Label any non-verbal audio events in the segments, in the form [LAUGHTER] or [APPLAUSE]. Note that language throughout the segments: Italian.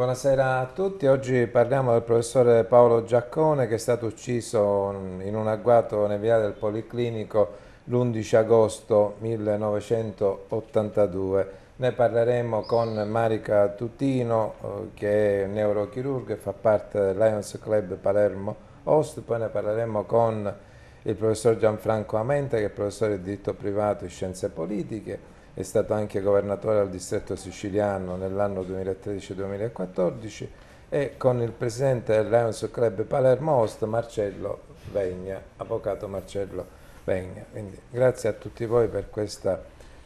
Buonasera a tutti, oggi parliamo del professore Paolo Giaccone che è stato ucciso in un agguato nel viale del Policlinico l'11 agosto 1982. Ne parleremo con Marica Tutino eh, che è neurochirurga e fa parte del Lions Club Palermo Host, poi ne parleremo con il professor Gianfranco Amente che è professore di diritto privato e scienze politiche è stato anche governatore al distretto siciliano nell'anno 2013-2014 e con il presidente del Lions Club Palermo Host Marcello Vegna, avvocato Marcello Vegna. Quindi grazie a tutti voi per questa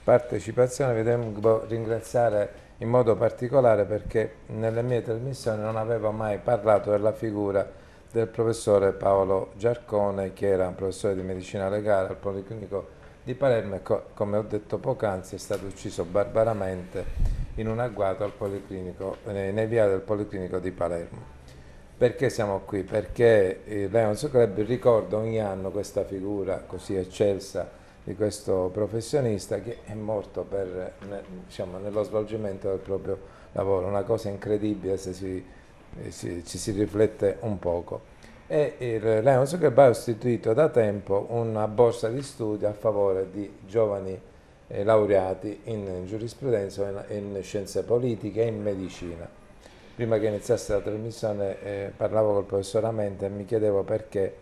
partecipazione, vi devo ringraziare in modo particolare perché nelle mie trasmissioni non avevo mai parlato della figura del professore Paolo Giarcone che era un professore di medicina legale al Policlinico di Palermo e co come ho detto poc'anzi è stato ucciso barbaramente in un agguato eh, nei viali del Policlinico di Palermo. Perché siamo qui? Perché il eh, Lions Club ricorda ogni anno questa figura così eccelsa di questo professionista che è morto per, diciamo, nello svolgimento del proprio lavoro, una cosa incredibile se si, eh, si, ci si riflette un poco e il Lions Club ha istituito da tempo una borsa di studio a favore di giovani eh, laureati in giurisprudenza, in, in scienze politiche e in medicina. Prima che iniziasse la trasmissione eh, parlavo col professor Amente e mi chiedevo perché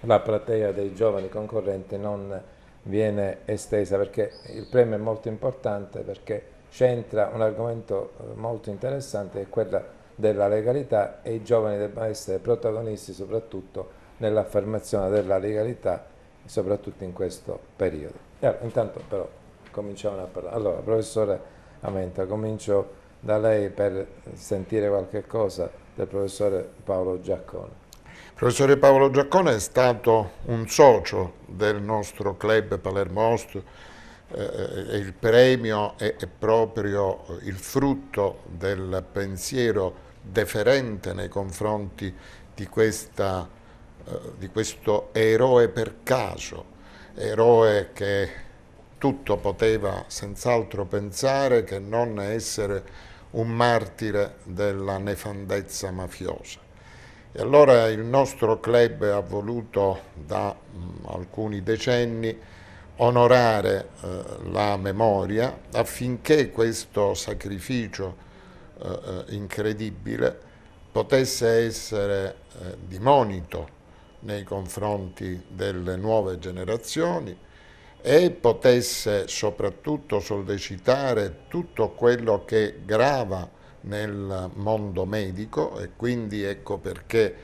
la platea dei giovani concorrenti non viene estesa, perché il premio è molto importante, perché c'entra un argomento eh, molto interessante che è quello della legalità e i giovani debbano essere protagonisti soprattutto nell'affermazione della legalità, soprattutto in questo periodo. Allora, intanto però cominciamo a parlare. Allora, professore Amenta, comincio da lei per sentire qualche cosa del professore Paolo Giaccone. Il professore Paolo Giaccone è stato un socio del nostro club Palermo Ost, eh, il premio è, è proprio il frutto del pensiero deferente nei confronti di, questa, eh, di questo eroe per caso, eroe che tutto poteva senz'altro pensare che non essere un martire della nefandezza mafiosa. E allora il nostro club ha voluto da mh, mm, alcuni decenni onorare eh, la memoria affinché questo sacrificio eh, incredibile potesse essere eh, di monito nei confronti delle nuove generazioni e potesse soprattutto sollecitare tutto quello che grava nel mondo medico e quindi ecco perché,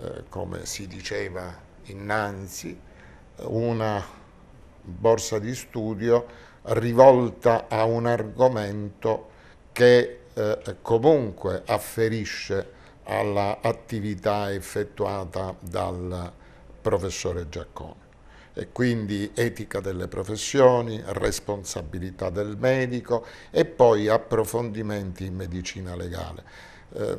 eh, come si diceva innanzi, una borsa di studio rivolta a un argomento che eh, comunque afferisce all'attività effettuata dal professore Giacconi. E quindi etica delle professioni, responsabilità del medico e poi approfondimenti in medicina legale. Eh,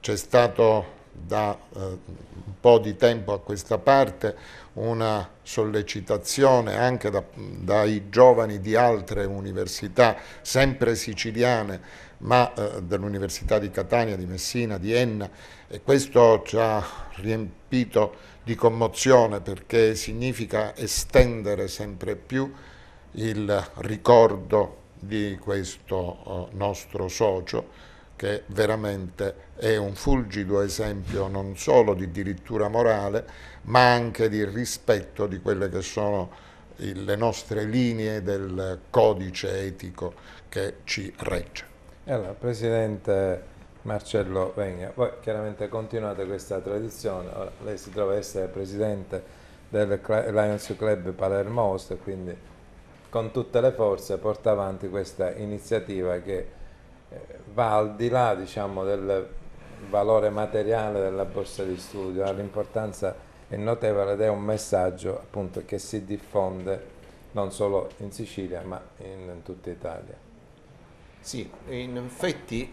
C'è stato da eh, un po' di tempo a questa parte una sollecitazione anche da, dai giovani di altre università, sempre siciliane, ma eh, dell'Università di Catania, di Messina, di Enna e questo ci ha riempito di commozione perché significa estendere sempre più il ricordo di questo eh, nostro socio che veramente è un fulgido esempio non solo di dirittura morale, ma anche di rispetto di quelle che sono le nostre linee del codice etico che ci regge. Allora, Presidente Marcello Vegna, voi chiaramente continuate questa tradizione, Ora, lei si trova a essere Presidente del Lions Club Palermo Host, quindi con tutte le forze porta avanti questa iniziativa che eh, va al di là diciamo, del valore materiale della borsa di studio, ha l'importanza è notevole ed è un messaggio appunto, che si diffonde non solo in Sicilia ma in, in tutta Italia. Sì, in effetti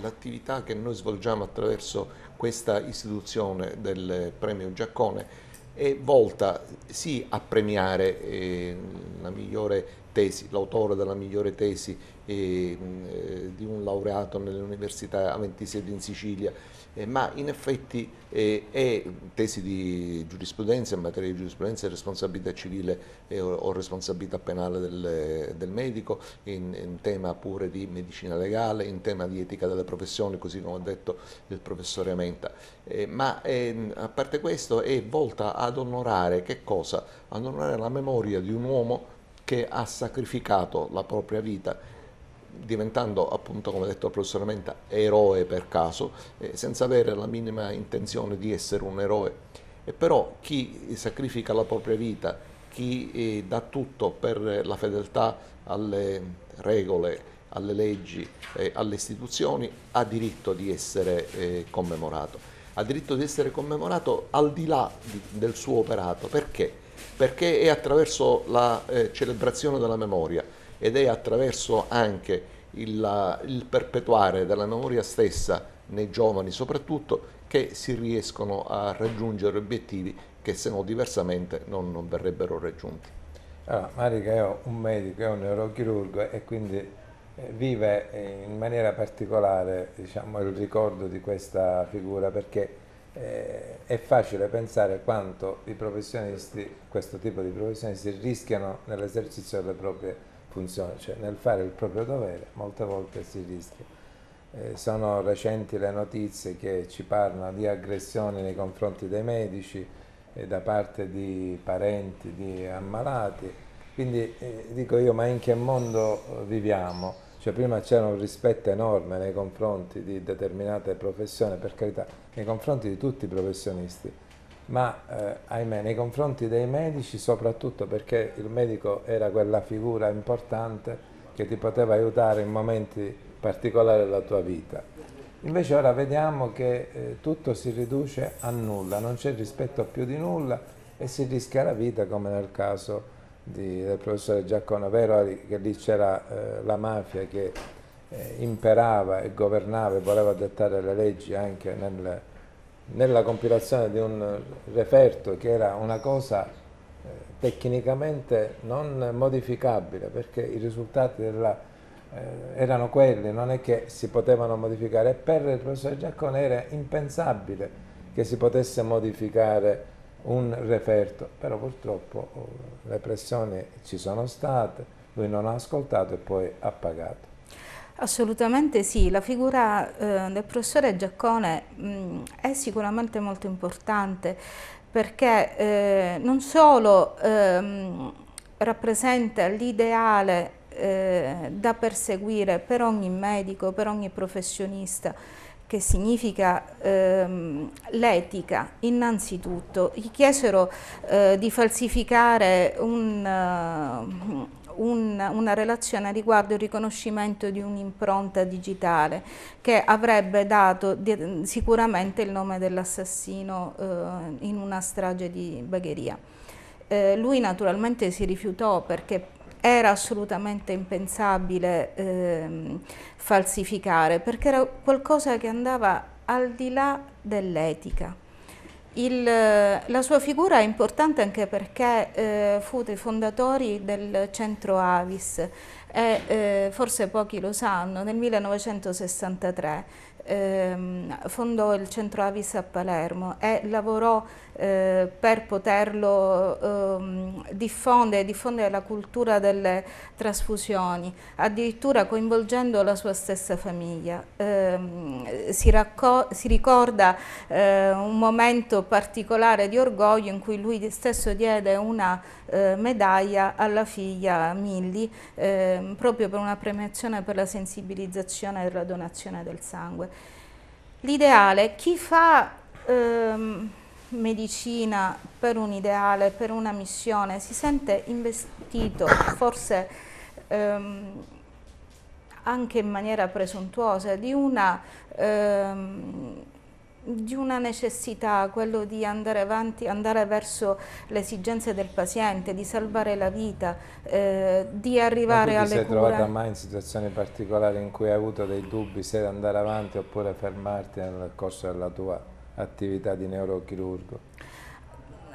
l'attività che noi svolgiamo attraverso questa istituzione del premio Giaccone è volta sì a premiare eh, la migliore tesi, l'autore della migliore tesi, e, eh, di un laureato nell'Università a Aventisio in Sicilia, eh, ma in effetti eh, è tesi di giurisprudenza, in materia di giurisprudenza e responsabilità civile eh, o, o, responsabilità penale del, del medico, in, in, tema pure di medicina legale, in tema di etica delle professioni, così come ha detto il professore Menta. Eh, ma ehm, a parte questo è volta ad onorare che cosa? Ad onorare la memoria di un uomo che ha sacrificato la propria vita diventando appunto come ha detto il professor Menta eroe per caso eh, senza avere la minima intenzione di essere un eroe e però chi sacrifica la propria vita chi eh, dà tutto per la fedeltà alle regole alle leggi eh, alle istituzioni ha diritto di essere eh, commemorato ha diritto di essere commemorato al di là di, del suo operato perché? perché è attraverso la eh, celebrazione della memoria ed è attraverso anche il, il perpetuare della memoria stessa nei giovani soprattutto che si riescono a raggiungere obiettivi che se no diversamente non, non verrebbero raggiunti. Allora, Marica è un medico, è un neurochirurgo e quindi eh, vive in maniera particolare diciamo, il ricordo di questa figura perché eh, è facile pensare quanto i professionisti, questo tipo di professionisti, rischiano nell'esercizio delle proprie funziona, cioè nel fare il proprio dovere molte volte si rischia. Eh, sono recenti le notizie che ci parlano di aggressioni nei confronti dei medici eh, da parte di parenti di ammalati. Quindi eh, dico io, ma in che mondo viviamo? Cioè, prima c'era un rispetto enorme nei confronti di determinate professioni, per carità, nei confronti di tutti i professionisti ma eh, ahimè nei confronti dei medici soprattutto perché il medico era quella figura importante che ti poteva aiutare in momenti particolari della tua vita. Invece ora vediamo che eh, tutto si riduce a nulla, non c'è rispetto più di nulla e si rischia la vita come nel caso di, del professore Giacone, vero che lì c'era eh, la mafia che eh, imperava e governava e voleva dettare le leggi anche nel, nella compilazione di un referto che era una cosa eh, tecnicamente non modificabile perché i risultati della, eh, erano quelli, non è che si potevano modificare per il professor Giaccone era impensabile che si potesse modificare un referto, però purtroppo oh, le pressioni ci sono state, lui non ha ascoltato e poi ha pagato. Assolutamente sì, la figura eh, del professore Giaccone mh, mm, è sicuramente molto importante perché eh, non solo ehm, rappresenta l'ideale eh, da perseguire per ogni medico, per ogni professionista, che significa ehm, l'etica innanzitutto. Gli chiesero eh, di falsificare un, uh, un, una relazione riguardo il riconoscimento di un'impronta digitale che avrebbe dato di, sicuramente il nome dell'assassino eh, in una strage di Bagheria. Eh, lui naturalmente si rifiutò perché era assolutamente impensabile eh, falsificare perché era qualcosa che andava al di là dell'etica. Il, la sua figura è importante anche perché eh, fu dei fondatori del centro Avis e eh, forse pochi lo sanno, nel 1963 ehm, fondò il centro Avis a Palermo e lavorò eh, per poterlo ehm, diffondere, diffondere la cultura delle trasfusioni, addirittura coinvolgendo la sua stessa famiglia. Eh, si, si, ricorda eh, un momento particolare di orgoglio in cui lui stesso diede una eh, medaglia alla figlia Milli eh, proprio per una premiazione per la sensibilizzazione e la donazione del sangue. L'ideale, chi fa ehm, medicina per un ideale, per una missione, si sente investito forse ehm, anche in maniera presuntuosa di una ehm, di una necessità, quello di andare avanti, andare verso le esigenze del paziente, di salvare la vita, eh, di arrivare alle cure. Non ti sei trovata mai in situazioni particolari in cui hai avuto dei dubbi se andare avanti oppure fermarti nel corso della tua attività di neurochirurgo?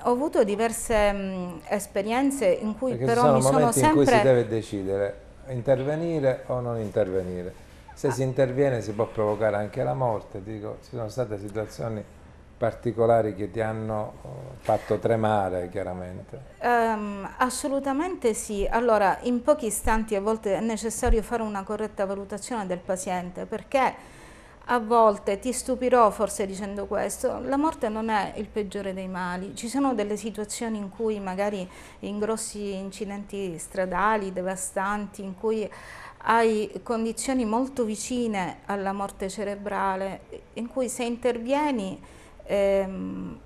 Ho avuto diverse mh, mm, esperienze in cui Perché però sono mi sono sempre... in cui si deve decidere intervenire o non intervenire se si interviene si può provocare anche la morte, dico, ci sono state situazioni particolari che ti hanno eh, fatto tremare chiaramente? Um, assolutamente sì, allora in pochi istanti a volte è necessario fare una corretta valutazione del paziente perché a volte ti stupirò forse dicendo questo, la morte non è il peggiore dei mali, ci sono delle situazioni in cui magari in grossi incidenti stradali devastanti, in cui hai condizioni molto vicine alla morte cerebrale, in cui se intervieni ehm,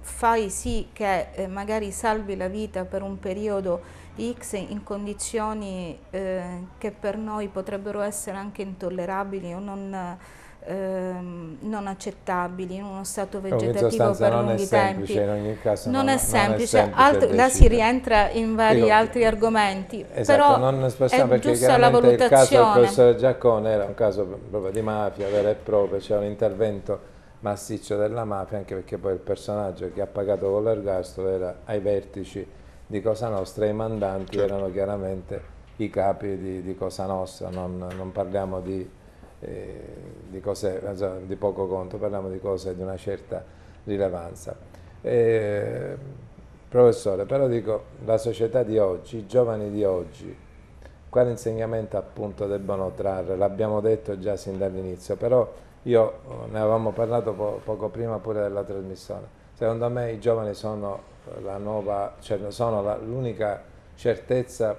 fai sì che eh, magari salvi la vita per un periodo X in condizioni eh, che per noi potrebbero essere anche intollerabili o non ehm, non accettabili in uno stato vegetativo per non lunghi tempi. Caso, non, no, è semplice, non, è semplice, Alt cioè, là si rientra in vari Dico, altri argomenti, esatto, però non spostiamo è giusta la valutazione. Il caso del professor Giaccone era un caso proprio di mafia vero e propria, c'era un intervento massiccio della mafia, anche perché poi il personaggio che ha pagato con l'ergastolo era ai vertici di Cosa Nostra, i mandanti certo. erano chiaramente i capi di, di Cosa Nostra, non, non parliamo di eh, di cose eh, di poco conto, parliamo di cose di una certa rilevanza. Eh, professore, però dico, la società di oggi, i giovani di oggi, quale insegnamento appunto debbono trarre? L'abbiamo detto già sin dall'inizio, però io eh, ne avevamo parlato po poco prima pure della trasmissione. Secondo me i giovani sono la cioè l'unica cioè certezza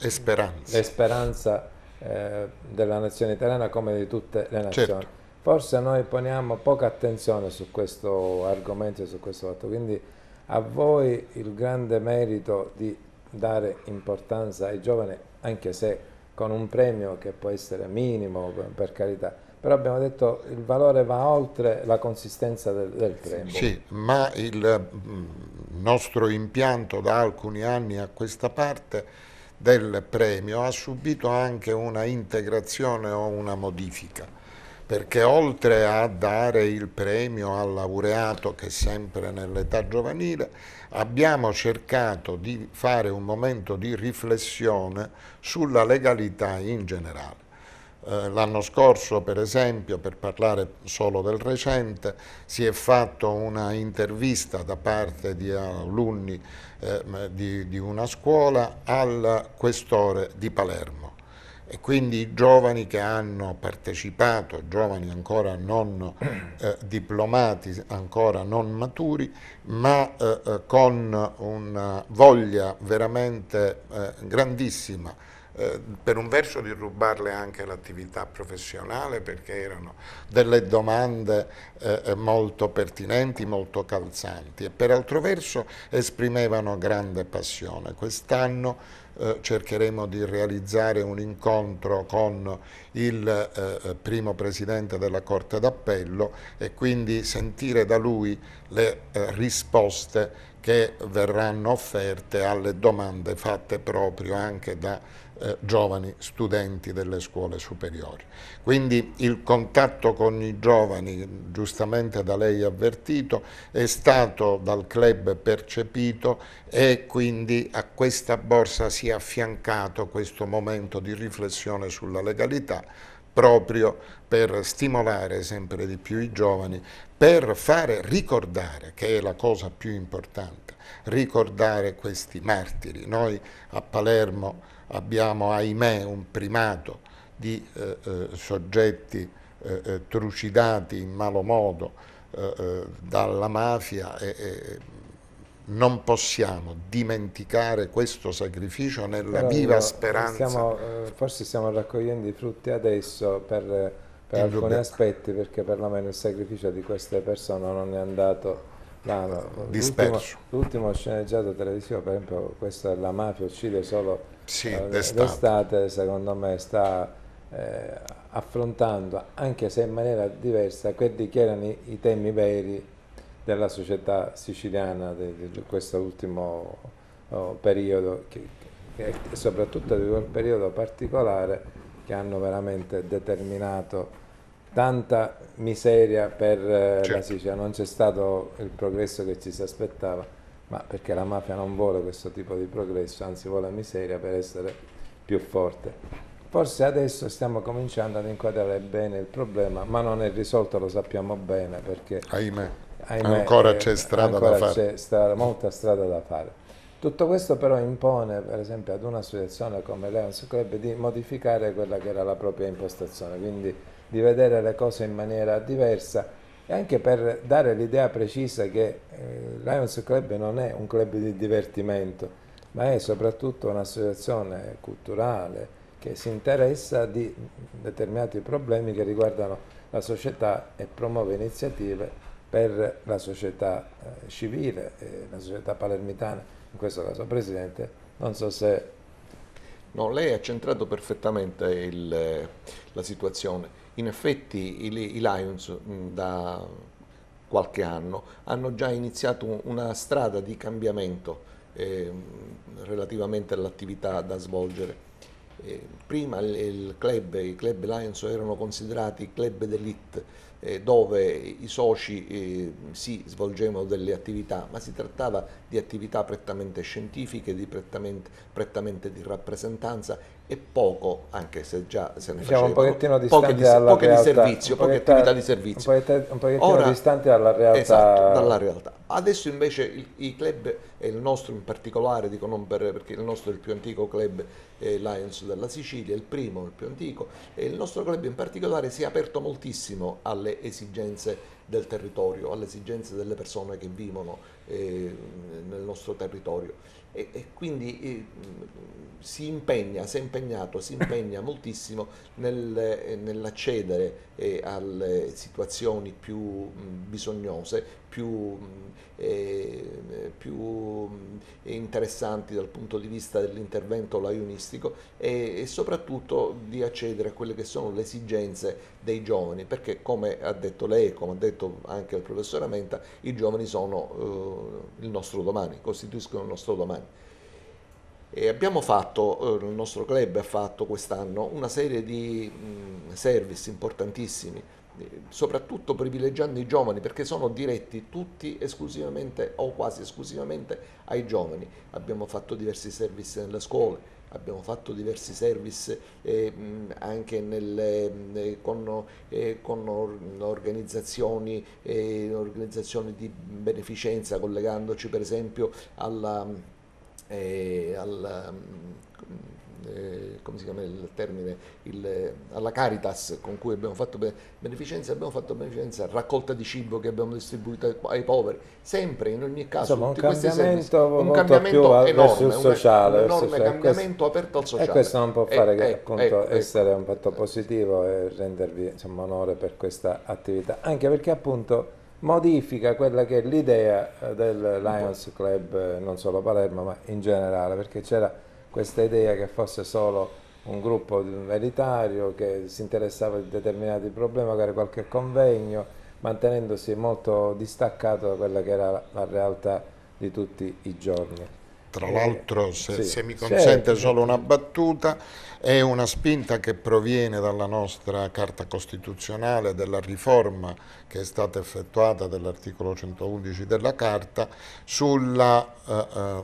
e speranza. Eh, della nazione italiana come di tutte le nazioni. Certo. Forse noi poniamo poca attenzione su questo argomento e su questo fatto, quindi a voi il grande merito di dare importanza ai giovani, anche se con un premio che può essere minimo, per carità, però abbiamo detto che il valore va oltre la consistenza del, del premio. Sì, ma il mm, nostro impianto da alcuni anni a questa parte del premio ha subito anche una integrazione o una modifica, perché oltre a dare il premio al laureato che è sempre nell'età giovanile, abbiamo cercato di fare un momento di riflessione sulla legalità in generale. Eh, l'anno scorso, per esempio, per parlare solo del recente, si è fatto una intervista da parte di alunni eh, di, di, una scuola al questore di Palermo. E quindi i giovani che hanno partecipato, giovani ancora non eh, diplomati, ancora non maturi, ma eh, eh con una voglia veramente eh, grandissima eh, per un verso di rubarle anche l'attività professionale perché erano delle domande eh, eh, molto pertinenti, molto calzanti e per altro verso esprimevano grande passione. Quest'anno eh, cercheremo di realizzare un incontro con il eh, primo presidente della Corte d'Appello e quindi sentire da lui le risposte che verranno offerte alle domande fatte proprio anche da eh, giovani studenti delle scuole superiori. Quindi il contatto con i giovani, giustamente da lei avvertito, è stato dal club percepito e quindi a questa borsa si è affiancato questo momento di riflessione sulla legalità proprio per stimolare sempre di più i giovani, per fare ricordare, che è la cosa più importante, ricordare questi martiri. Noi a Palermo abbiamo, ahimè, un primato di eh, eh, soggetti eh, eh trucidati in malo modo eh, eh, dalla mafia e, e non possiamo dimenticare questo sacrificio nella Però viva speranza. Stiamo, eh, forse stiamo raccogliendo i frutti adesso per, eh, per alcuni dubbio. aspetti, perché perlomeno il sacrificio di queste persone non è andato no, disperso. L'ultimo, sceneggiato televisivo, per esempio, questo è La mafia uccide solo sì, eh, d'estate, secondo me sta... Eh, affrontando anche se in maniera diversa quelli che erano i, i temi veri della società siciliana di, di questo ultimo oh, periodo che, che, e soprattutto di quel periodo particolare che hanno veramente determinato tanta miseria per eh, certo. la Sicilia, non c'è stato il progresso che ci si aspettava, ma perché la mafia non vuole questo tipo di progresso, anzi vuole miseria per essere più forte. Forse adesso stiamo cominciando ad inquadrare bene il problema, ma non è risolto, lo sappiamo bene, perché Ahimè ahimè, ancora eh, c'è strada ancora da fare. C'è strada, molta strada da fare. Tutto questo però impone, per esempio, ad un'associazione come Leons Club di modificare quella che era la propria impostazione, quindi di vedere le cose in maniera diversa e anche per dare l'idea precisa che eh, Lions Club non è un club di divertimento, ma è soprattutto un'associazione culturale che si interessa di determinati problemi che riguardano la società e promuove iniziative per la società eh, civile, la società palermitana, in questo caso Presidente, non so se... No, lei ha centrato perfettamente il, eh, la situazione. In effetti i, i Lions mm, da qualche anno hanno già iniziato una strada di cambiamento eh, relativamente all'attività da svolgere. Eh, prima il, il club, i club Lions erano considerati club d'élite, eh, dove i soci eh, si svolgevano delle attività, ma si trattava di attività prettamente scientifiche, di prettamente, prettamente di rappresentanza e poco, anche se già se ne diciamo un pochettino distante poche, dalla poche realtà, di servizio, poche attività di servizio. pochettino, un pochettino Ora, distante dalla realtà. Esatto, dalla realtà. Adesso invece il, i club, e il nostro in particolare, dico non per, perché il nostro è il più antico club eh, Lions della Sicilia, il primo, il più antico, e il nostro club in particolare si è aperto moltissimo alle esigenze del territorio, alle esigenze delle persone che vivono eh, nel nostro territorio e, e quindi e, eh, si impegna, si è impegnato, si impegna [LAUGHS] moltissimo nel, eh, nell'accedere eh, alle situazioni più mh, bisognose, più, mh, eh, eh, più mh, interessanti dal punto di vista dell'intervento laionistico e, e soprattutto di accedere a quelle che sono le esigenze dei giovani, perché come ha detto lei, come ha detto anche il professor Amenta, i giovani sono eh, il nostro domani, costituiscono il nostro domani. E abbiamo fatto, eh, il nostro club ha fatto quest'anno una serie di mh, mm, service importantissimi, soprattutto privilegiando i giovani perché sono diretti tutti esclusivamente o quasi esclusivamente ai giovani. Abbiamo fatto diversi servizi nelle scuole, abbiamo fatto diversi service eh, anche nelle, eh, con, eh, con or, organizzazioni, eh, organizzazioni di beneficenza collegandoci per esempio alla, eh, alla eh, come si chiama il termine, il, eh, alla Caritas con cui abbiamo fatto beneficenza, abbiamo fatto beneficenza raccolta di cibo che abbiamo distribuito ai, poveri, sempre in ogni caso Insomma, un cambiamento, servizi, un cambiamento enorme, sociale, un enorme sociale. cambiamento questo, aperto al sociale. E questo non può eh, fare eh, che eh, appunto ecco, ecco. essere un fatto positivo e rendervi insomma, onore per questa attività, anche perché appunto modifica quella che è l'idea del Lions Club, non solo Palermo, ma in generale, perché c'era questa idea che fosse solo un gruppo elitario che si interessava di determinati problemi, magari qualche convegno, mantenendosi molto distaccato da quella che era la realtà di tutti i giorni. Tra eh, l'altro, se, sì, se, mi certo. consente certo. solo una battuta, è una spinta che proviene dalla nostra Carta Costituzionale, della riforma che è stata effettuata dell'articolo 111 della Carta sulla eh, eh,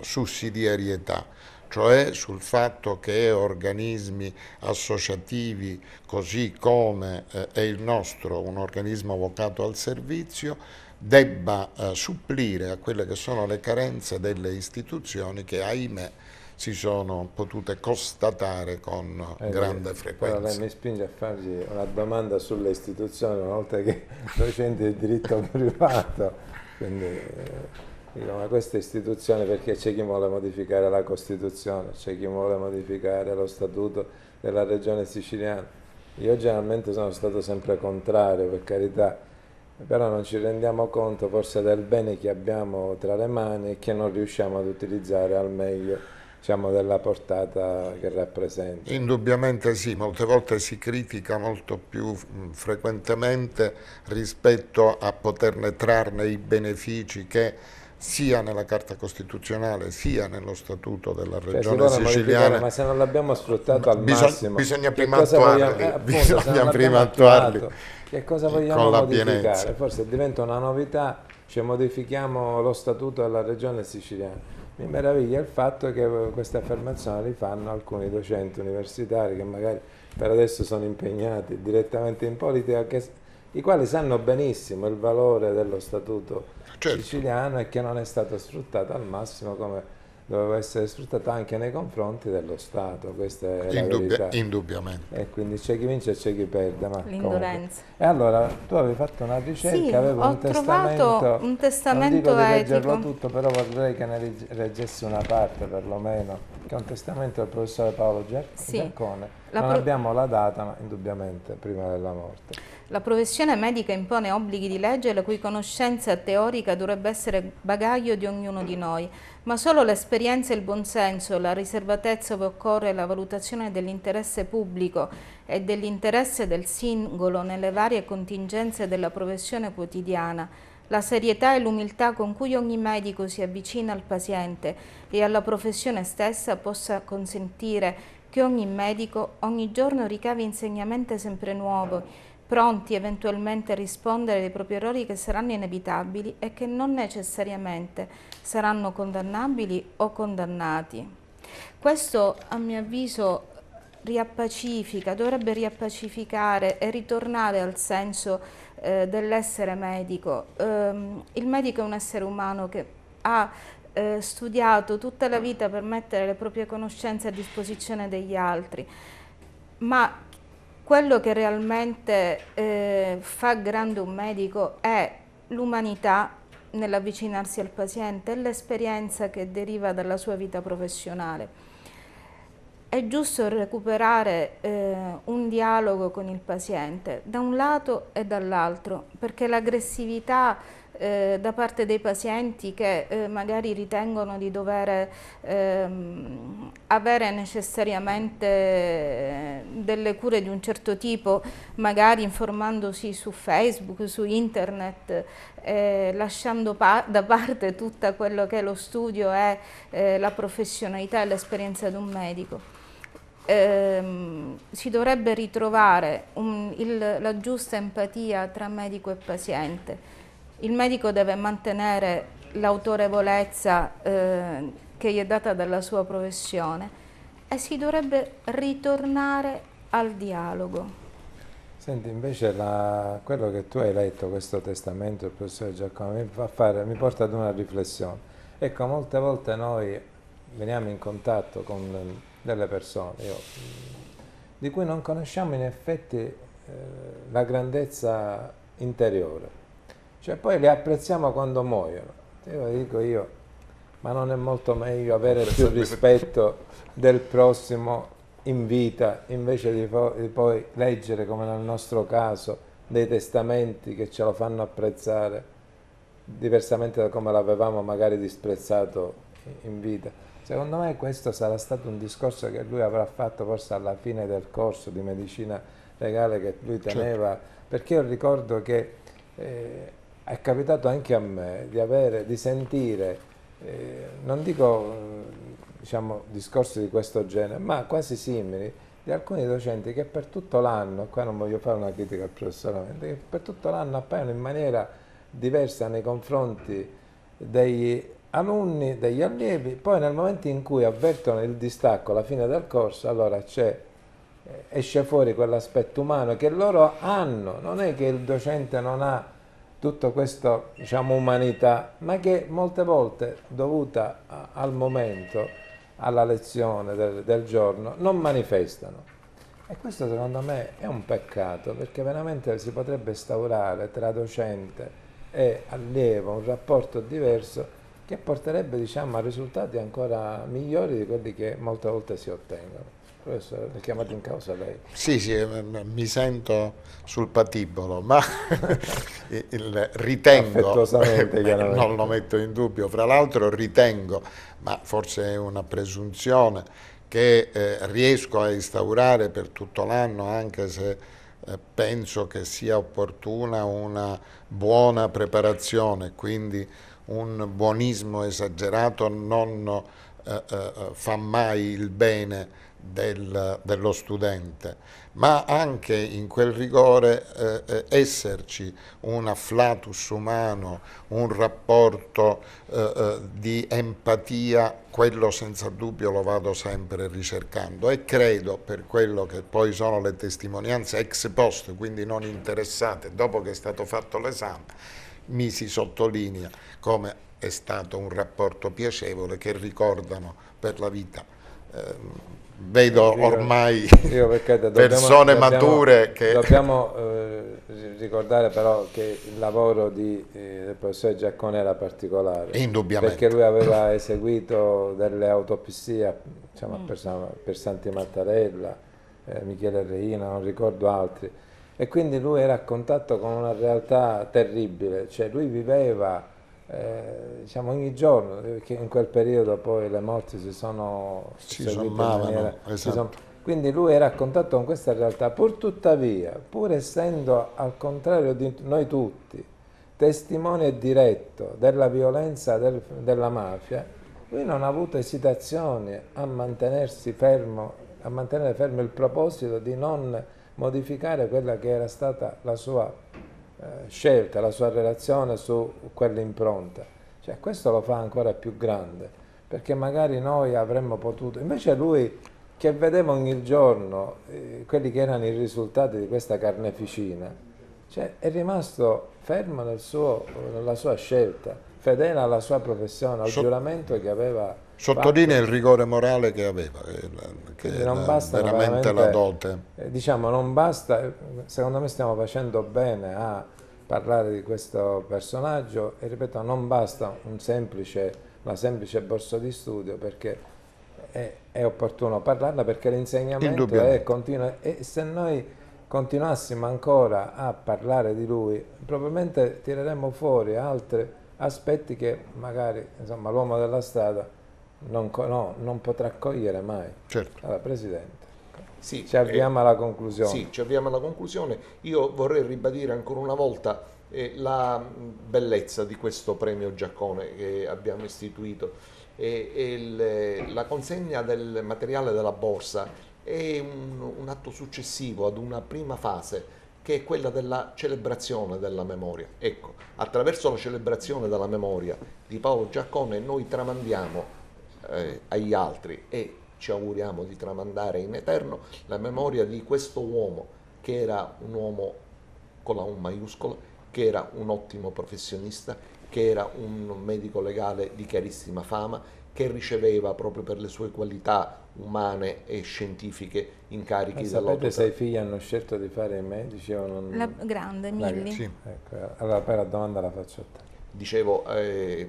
sussidiarietà cioè sul fatto che organismi associativi, così come eh, è il nostro, un organismo vocato al servizio, debba eh, supplire a quelle che sono le carenze delle istituzioni che, ahimè, si sono potute constatare con eh, grande eh, frequenza. Però lei mi spinge a fargli una domanda sulle istituzioni, una volta che docente [LAUGHS] di diritto privato. Quindi, eh, Dico, ma queste istituzioni perché c'è chi vuole modificare la Costituzione, c'è chi vuole modificare lo statuto della regione siciliana. Io generalmente sono stato sempre contrario, per carità, però non ci rendiamo conto forse del bene che abbiamo tra le mani e che non riusciamo ad utilizzare al meglio diciamo, della portata che rappresenta. Indubbiamente sì, molte volte si critica molto più frequentemente rispetto a poterne trarne i benefici che sia nella Carta Costituzionale sia nello Statuto della cioè, Regione cioè, Siciliana. Ma se non l'abbiamo sfruttato al bisogna, massimo, bisogna prima attuarli. Vogliamo, eh, appunto, bisogna prima attuarli. che cosa vogliamo modificare? Forse diventa una novità, cioè modifichiamo lo Statuto della Regione Siciliana. Mi meraviglia il fatto che eh, queste affermazioni li fanno alcuni docenti universitari che magari per adesso sono impegnati direttamente in politica, che, i quali sanno benissimo il valore dello Statuto certo. siciliano e che non è stata sfruttata al massimo come doveva essere sfruttata anche nei confronti dello Stato, questa è Indubbia, la Indubbiamente. E quindi c'è chi vince e c'è chi perde. L'indolenza. E allora tu avevi fatto una ricerca, sì, avevo un testamento, un testamento non dico etico. di leggerlo tutto, però vorrei che ne leggessi una parte perlomeno, che è un testamento del professore Paolo Giacone. sì. La non abbiamo la data, ma indubbiamente prima della morte. La professione medica impone obblighi di legge la cui conoscenza teorica dovrebbe essere bagaglio di ognuno di noi, ma solo l'esperienza e il buonsenso, la riservatezza che occorre la valutazione dell'interesse pubblico e dell'interesse del singolo nelle varie contingenze della professione quotidiana, la serietà e l'umiltà con cui ogni medico si avvicina al paziente e alla professione stessa possa consentire che ogni medico ogni giorno ricavi insegnamento sempre nuovo, pronti eventualmente a rispondere ai propri errori che saranno inevitabili e che non necessariamente saranno condannabili o condannati. Questo, a mio avviso, riappacifica, dovrebbe riappacificare e ritornare al senso eh, dell'essere medico. Eh, il medico è un essere umano che ha eh, studiato tutta la vita per mettere le proprie conoscenze a disposizione degli altri, ma quello che realmente eh, fa grande un medico è l'umanità nell'avvicinarsi al paziente e l'esperienza che deriva dalla sua vita professionale. È giusto recuperare eh, un dialogo con il paziente da un lato e dall'altro, perché l'aggressività eh, da parte dei pazienti che eh, magari ritengono di dover ehm, avere necessariamente eh, delle cure di un certo tipo, magari informandosi su Facebook, su internet, eh, lasciando pa da parte tutto quello che è lo studio e eh, la professionalità e l'esperienza di un medico. Ehm, si dovrebbe ritrovare un, il, la giusta empatia tra medico e paziente il medico deve mantenere l'autorevolezza eh, che gli è data dalla sua professione e si dovrebbe ritornare al dialogo. Senti, invece la, quello che tu hai letto, questo testamento del professor Giacomo, mi, fare, mi porta ad una riflessione. Ecco, molte volte noi veniamo in contatto con delle persone io, di cui non conosciamo in effetti eh, la grandezza interiore cioè poi le apprezziamo quando muoiono. Te lo dico io, ma non è molto meglio avere più rispetto del prossimo in vita, invece di, di poi leggere, come nel nostro caso, dei testamenti che ce lo fanno apprezzare diversamente da come l'avevamo magari disprezzato in vita. Secondo me questo sarà stato un discorso che lui avrà fatto forse alla fine del corso di medicina legale che lui certo. teneva, certo. perché io ricordo che eh, è capitato anche a me di, avere, di sentire, eh, non dico diciamo, discorsi di questo genere, ma quasi simili, di alcuni docenti che per tutto l'anno, qua non voglio fare una critica al professor professore, che per tutto l'anno appaiono in maniera diversa nei confronti degli alunni, degli allievi, poi nel momento in cui avvertono il distacco alla fine del corso, allora eh, esce fuori quell'aspetto umano che loro hanno, non è che il docente non ha tutta questa diciamo, umanità, ma che molte volte dovuta a, al momento, alla lezione del, del giorno, non manifestano. E questo secondo me è un peccato perché veramente si potrebbe instaurare tra docente e allievo un rapporto diverso che porterebbe diciamo, a risultati ancora migliori di quelli che molte volte si ottengono. Professore, è chiamato in causa lei. Sì, sì, eh, mi sento sul patibolo, ma [LAUGHS] il, ritengo, [LAUGHS] non lo metto in dubbio, fra l'altro ritengo, ma forse è una presunzione, che eh, riesco a instaurare per tutto l'anno, anche se eh, penso che sia opportuna una buona preparazione, quindi un buonismo esagerato non eh, eh, eh fa mai il bene del, dello studente, ma anche in quel rigore eh, esserci un afflatus umano, un rapporto eh, eh, di empatia, quello senza dubbio lo vado sempre ricercando e credo per quello che poi sono le testimonianze ex post, quindi non interessate, dopo che è stato fatto l'esame, mi si sottolinea come è stato un rapporto piacevole che ricordano per la vita. Eh, vedo ormai io, [LAUGHS] dobbiamo, persone dobbiamo, mature che... Dobbiamo eh, ricordare però che il lavoro di, eh, del professor Giacconi era particolare. Indubbiamente. Perché lui aveva eseguito delle autopsie diciamo, mm. per, per, Santi Mattarella, eh, Michele Reina, non ricordo altri. E quindi lui era a contatto con una realtà terribile, cioè lui viveva eh, diciamo ogni giorno, perché eh, in quel periodo poi le morti si sono si sommavano, maniera, esatto. si sono, quindi lui era a contatto con questa realtà, pur tuttavia, pur essendo al contrario di noi tutti, testimone diretto della violenza del, della mafia, lui non ha avuto esitazioni a mantenersi fermo, a mantenere fermo il proposito di non modificare quella che era stata la sua eh, scelta, la sua relazione su quell'impronta. Cioè, questo lo fa ancora più grande, perché magari noi avremmo potuto... Invece lui, che vedeva ogni giorno eh, quelli che erano i risultati di questa carneficina, cioè, è rimasto fermo nel suo, nella sua scelta, fedele alla sua professione, al so, giuramento che aveva Sottolinea fatto. il rigore morale che aveva, che non basta veramente, veramente la dote. Eh, diciamo, non basta, secondo me stiamo facendo bene a parlare di questo personaggio e ripeto non basta semplice, una semplice borsa di studio perché è, è opportuno parlarla perché l'insegnamento è continuo e se noi continuassimo ancora a parlare di lui probabilmente tireremmo fuori altri aspetti che magari l'uomo della strada non, no, non, potrà cogliere mai. Certo. Allora, Presidente. Sì, ci avviamo eh, alla conclusione. Sì, ci avviamo alla conclusione. Io vorrei ribadire ancora una volta eh, la bellezza di questo premio Giaccone che abbiamo istituito. E, e le, la consegna del materiale della borsa è un, un atto successivo ad una prima fase che è quella della celebrazione della memoria. Ecco, attraverso la celebrazione della memoria di Paolo Giaccone noi tramandiamo eh, agli altri e ci auguriamo di tramandare in eterno la memoria di questo uomo che era un uomo con la U maiuscola, che era un ottimo professionista, che era un medico legale di chiarissima fama, che riceveva proprio per le sue qualità umane e scientifiche incarichi Ma sapete se i figli hanno scelto di fare i medici o non? La grande, Milly. Sì. Ecco, allora poi la domanda la faccio a te dicevo, eh,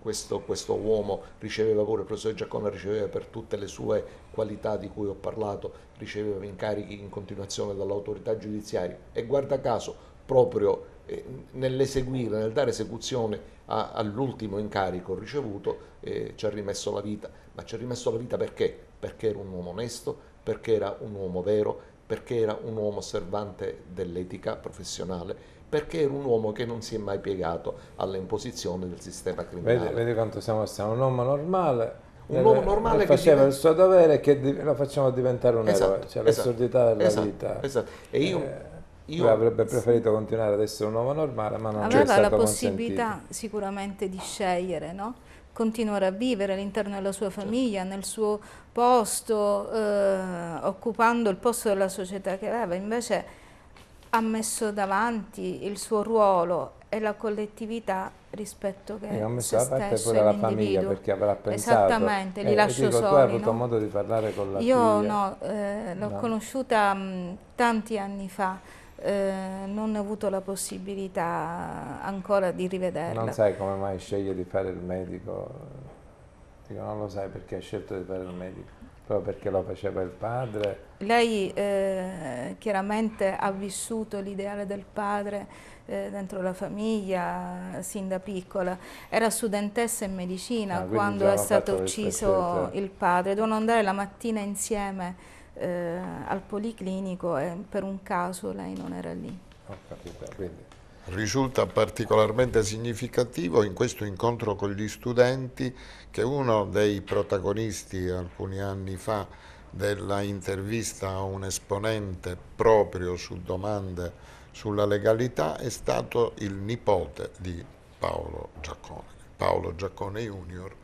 questo, questo, uomo riceveva pure, il professor Giacone riceveva per tutte le sue qualità di cui ho parlato, riceveva incarichi in continuazione dall'autorità giudiziaria e guarda caso proprio eh, nell'eseguire, nel dare esecuzione a, all'ultimo incarico ricevuto eh, ci ha rimesso la vita, ma ci ha rimesso la vita perché? Perché era un uomo onesto, perché era un uomo vero, perché era un uomo osservante dell'etica professionale perché era un uomo che non si è mai piegato alle imposizioni del sistema criminale. Vedi, vedi quanto siamo, siamo un uomo normale. Un uomo normale che faceva diventa... il suo dovere e che lo facciamo diventare un esatto, eroe, cioè esatto, l'assurdità della esatto, vita. Esatto. E io, eh, io avrebbe preferito continuare ad essere un uomo normale, ma non aveva c'è la possibilità consentito. sicuramente di scegliere, no? continuare a vivere all'interno della sua famiglia, nel suo posto, eh, occupando il posto della società che aveva, invece ha messo davanti il suo ruolo e la collettività rispetto che e ho messo da parte pure la famiglia perché avrà pensato esattamente, li eh, lascio dico, soli tu hai avuto no? modo di parlare con la io figlia. no, eh, l'ho no. conosciuta mh, mm, tanti anni fa eh, non ho avuto la possibilità ancora di rivederla non sai come mai sceglie di fare il medico dico non lo sai perché hai scelto di fare il medico proprio perché lo faceva il padre. Lei eh, chiaramente ha vissuto l'ideale del padre eh, dentro la famiglia sin da piccola. Era studentessa in medicina ah, quando è stato ucciso il padre. Dovevano andare la mattina insieme eh, al policlinico e per un caso lei non era lì. Ho capito, quindi risulta particolarmente significativo in questo incontro con gli studenti che uno dei protagonisti alcuni anni fa della intervista a un esponente proprio su domande sulla legalità è stato il nipote di Paolo Giaccone, Paolo Giaccone Junior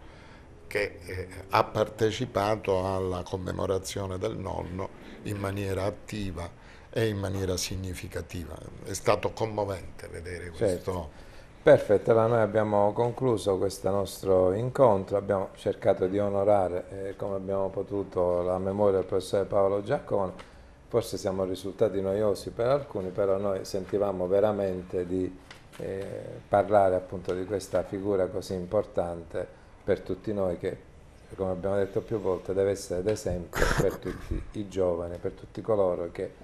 che eh, ha partecipato alla commemorazione del nonno in maniera attiva e in maniera significativa. È stato commovente vedere certo. questo. Certo. Perfetto, allora noi abbiamo concluso questo nostro incontro, abbiamo cercato di onorare eh, come abbiamo potuto la memoria del professore Paolo Giaccone, forse siamo risultati noiosi per alcuni, però noi sentivamo veramente di eh, parlare appunto di questa figura così importante per tutti noi che, come abbiamo detto più volte, deve essere d'esempio per tutti i giovani, per tutti coloro che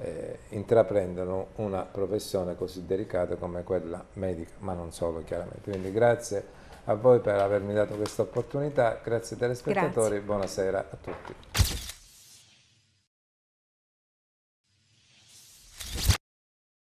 eh, intraprendano una professione così delicata come quella medica, ma non solo chiaramente. Quindi grazie a voi per avermi dato questa opportunità, grazie telespettatori, grazie. buonasera a tutti.